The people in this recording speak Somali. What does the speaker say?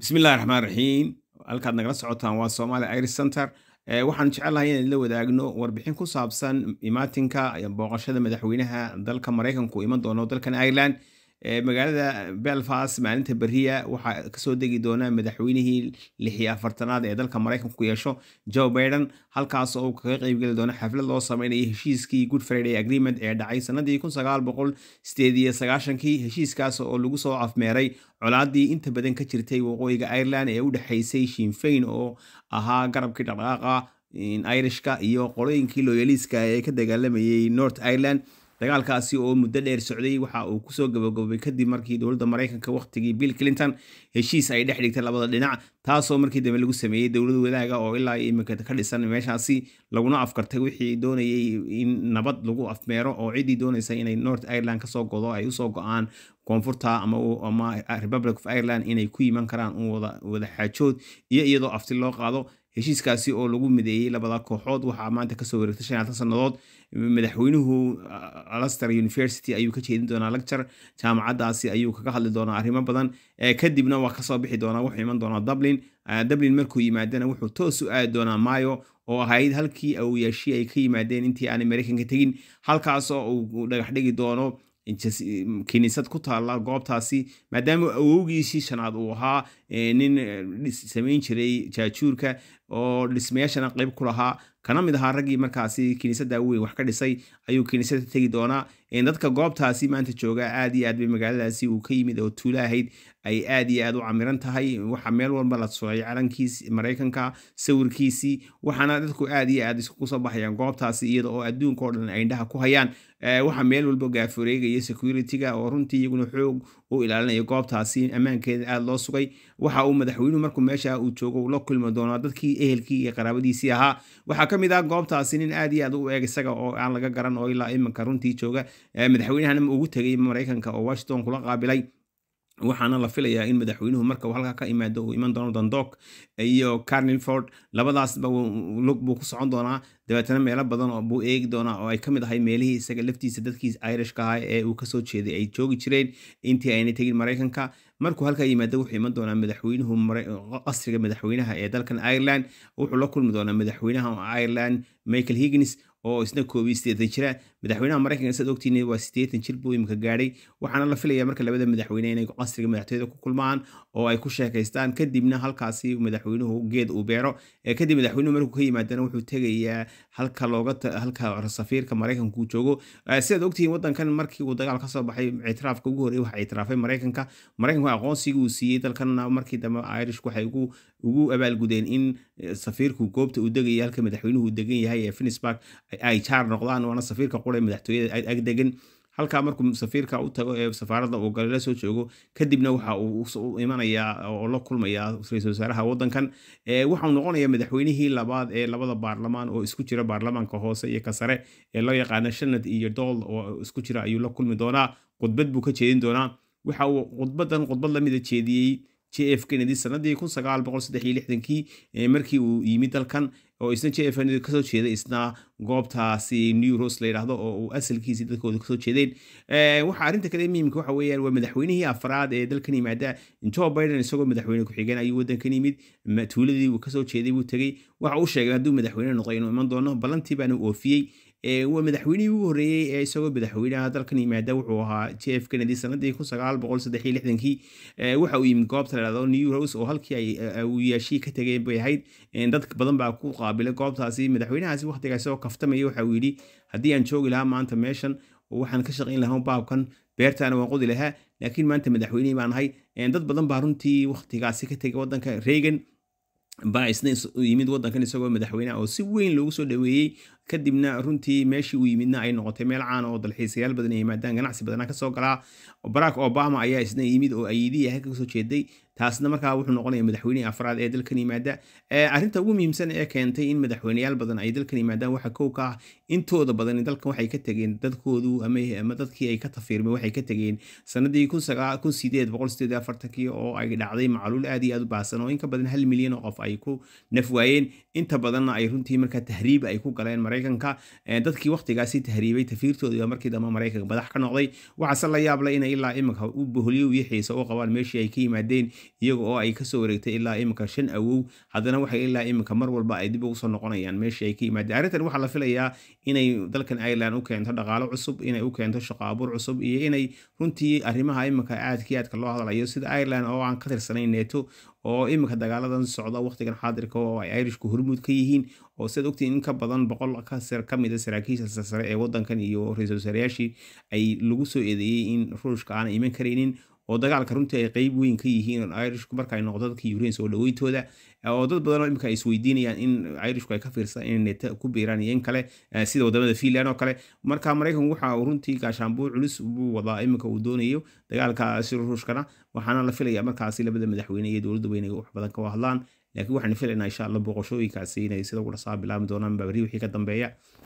bismi illahi raxmaan raxiim halkaad nagala socotaan waa somaali irish center eh, waxaan jecelahay inaad la wadaagno warbixin ku saabsan imaatinka booqashada madaxweynaha dalka maraykanku iman doono dalkan ireland magaalada belfast maalinta beriya waxaa kasoo degi doonaa madaxweynihii lix iyo afartanaad ee dalka maraykanka ku yeesho joe biden halkaas oo uu kaga qeybgeli doono xaflad loo sameynaya heshiiskii good friday agreement ee dhacay sanadii kun sagaal boqol sideed iyo sagaashankii heshiiskaas oo lagu soo afmeeray colaadii inta badan ka jirtay waqooyiga ireland ee u dhexaysay shinfayn oo ahaa garabkii dhaqdhaqaaqa irishka iyo qolooyinkii looyaliiska ee ka dagaalamayay north ireland dagaalkaasi oo muddo dheer socday waxa uu kusoo gabagaboobay kadib markii dowladda maraykanka wakhtigii bill clinton heshiis ay dhex dhigtay labada dhinac taasoo markii dambe lagu sameeyey dowlad wadaaga oo ilaa iminka ka dhisan meeshaasi laguna afgartay wixii doonayay in nabad lagu afmeero oo ciddii doonaysa inay north ireland kasoo godo ay usoo go-aan koonfurta ama republic of ireland inay ku yiman karaan wada xaajood iyo iyadoo afti loo qaado heshiiskaasi oo lagu mideeyey labada kooxood waxaa maanta kasoo wareegtay shan altan sannadood madaxweynuhu alaster ah, university ayuu ka jeedin doonaa lecture jaamacaddaasi ayuu kaga hadli doonaa arrimo badan kadibna waa kasoo bixi doonaa wuxuu iman doonaa dublin ah, dublin markuu yimaadana wuxuu toos u aadi doonaa mayo oo ahayd halkii awiyaashi ay ka yimaadeen intii aanay maraykanka tegin halkaasoo uu dhagax dhigi doono Mm, kiniisad ku taala goobtaasi maadaama awowgiisii shanaad uu ahaa nin e, samayn jiray jaajuurka oo dhismayaashana qayb ku lahaa kana mid ahaa raggii markaasi kiniisadda weyn wax ka dhisay ayuu kiniisada tegi doonaa dadka goobtaasi maanta jooga aad iyo aad bay magaaladaasi uu ka yimid oo tuulo ahayd ay aad iyo aad u camiran tahay waxaa meel walba la socay calankiisi maraykanka sawirkiisii waxaana dadku aad iyo aad isku soo baxayaan goobtaasi iyada oo adduunka oo dhan ay indhaha ku hayaan waxaa meel walba gaafureegaya security-ga oo runtii iyaguna xoog u ilaalinaya goobtaasi ammaankeeda aada loo sugay waxa uu madaxweynuhu markuu meesha uu joogo uu la kulmi doonaa dadkii ehelkii iyo qaraabadiisii ahaa waxaa ka mid ah goobtaasi nin aad iyo aad u eeg isaga oo aan laga garan oo ilaa iminka runtii jooga madaxweynahanama ugu tegay maraykanka oo washington kula qaabilay waxaana la filayaa in madaxweynuhu marka uu halkaa ka imaado uu iman doono dondok iyo carnilford labadaasba lug buu ku socon doonaa dabeetana meelo badan buu eegi doonaa oo ay ka mid ahay meelihii isaga laftiisa dadkii irishka ah ee uu kasoo jeeday ay joogi jireen intii ayna tegin maraykanka markuu halkaa yimaado wuxuu iman doonaa madaxweynuhu qasriga madaxweynaha ee dalkan ireland wuxuu la kulmi doonaa madaxweynaha ireland michael higgins oo isna koobiy jira madaxweynaha maraykanka saad ogtiin waa sideetan jir buu imika gaadhay waxaana la filaya marka labada madaxweyne inay casriga madaxtooyada ku kulmaan oo ay ku sheekaystaan kadibna halkaasi madaxweynuhu geed uu beero kadib madaxweynuhu markuu ka yimaadana wuxuu tegayaa halka looga halka safiirka maraykanka uu joogo sidaad ogtihiin wadankan markii uu dagaal kasoo baxay ictiraafka ugu horrey waxa ictiraafay maraykanka maraykanka aqoonsiga uu siiyey dalkanna markii dambe irishku waxay ugu abaalgudeen in safiirku goobta uu degayay halka madaxweynuhu uu degan yahay ee finisburg ay jaar noqdaan waana safiirka qoray madaxtooyada agdegan halkaa markuu safiirka u tago ee safaarada uu galila soo joogo kadibna waxa uu imanayaa oo la kulmayaa ra-iisul wasaaraha wadankan waxau noqonaya madaxweynihii labaad ee labada baarlamaan oo isku jira baarlamaanka hoose iyo ka sare ee loo yaqaana shanad iyo dool oo isku jira ayuu la kulmi doonaa khudbad buu ka jeedin doonaa waxa uu khudbadan khudbad lamida jeediyey j f kennedy sanadii markii uu yimid dalkan oo isna j f kennedy kasoo jeeday isna goobtaasi new ros layidhaahdo oo uu asalkiisi dadkooda kasoo jeedeen waxaa arrinta kale muhimka waxa weeyaan waa madaxweynihii afraad ee dalkan yimaada joe biden isagoo madaxweyne ku-xigeen ayuu waddankan yimid tuuladii uu kasoo jeeday buu tegey waxa uu sheegay hadduu madaxweyne noqday inuu iman doono ballantii baana u oofiyey waa madaxweynihii ugu horeeyey ee isagoo madaxweynaha dalkan yimaada wuxuu ahaa j kennedy sanadii kii waxa uu yimid goobta laado new rose oo halkii awiyashii ka tegeen bay ahayd dad badan baa ku qaabilay goobtaasi madaxweynahaasi wakhtigaa isagoo kaftamaya waxa uu yidhi haddii aan joogi lahaa maanta meeshan waxaan ka shaqayn lahaa baabkan beertaana waan qodi lahaa laakiin maanta madaxweynihii baan ahay dad badan baa runtii wakhtigaasi ka tegay waddanka reagan baa isna yimid wadankan isagoo madaxweyneha oo si weyn loogu soo dhaweeyey kadibna runtii meeshii uu yimidna ay noqotay meel caana oo dalxiisayaal badan ay yimaadaan ganacsi badana soo galaa barack obama ayaa isna yimid oo ayidii yahay kasoo jeeday taasna markaa wuxuu noqonaya madaxweynihii afraad ee dalkan yimaada arinta ugu muhiimsan ee keentay in madaxweyneyaal badan ay dalkan yimaadaan waxaa kow ka ah intooda badan dalkan waxay ka tegeen dadkoodu ama eh, dadkii ay ka tafiirmeen waxay ka tegeen sanadii kun sideed boqol sideed afartankii oo ay dhacday macluul aad iyo aad u baasan oo inka badan hal milyan oo qof ay ku nafwaayeen inta badanna ay runtii markaa tahriib ay ku galeen maraykanka eh, dadkii waqtigaasi tahriibay tafiirtoodii markii dambe maraykanka madax ka noqday waxaase la yaab inay ilaa iminka u boholiyo wixiisa u qabaan meeshii ay ka yimaadeen iyaga oo ay kasoo wareegtay ilaa iminka shan awow haddana waxay ilaa imika mar walba ay dib ugu soo noqonayaan meeshii ay ka yimaadeen arrintan waxaa la filayaa inay dalkan ireland u keento dhaqaalo cusub inay u keento shaqaabuur cusub iyo inay runtii arrimaha imika aadkii aadka loo hadlayo sida ireland oo aan ka tirsanayn neeto oo iminka dagaaladan socda wakhtigan xaadirka oo ay irishku hormuud ka yihiin oo sidaad ogtiin in ka badan boqol kamida ah saraakiisha sarsare ee wadankan iyo ra-iisul wasaarayaashii ay lagu soo eedeeyey in ruushka aana iman karaynin oo dagaalka runtii ay qeyb weyn ka yihiin irishku marka noqdo dadka ukraine soo dhaweyntooda oo dad badanoo imika ay isweydiinayaan in irishku ay ka fiirsadaan inay neto ku biiraan iyo in kale eh, sida wadamada finland oo kale marka maraykanku waxa runtii gaashaanbuu culus buu wadaa iminka uu doonayo dagaalkaasi ruushkana waxaana la filaya markaasi labada madaxweyne iyo dowladda weyne wax badan ka hadlaan laakiin waxaan filaynaa insha allah booqoshooyinkaasi inay sida uga dhasaa bilaabi doonaan baabari wixii ka dambeeya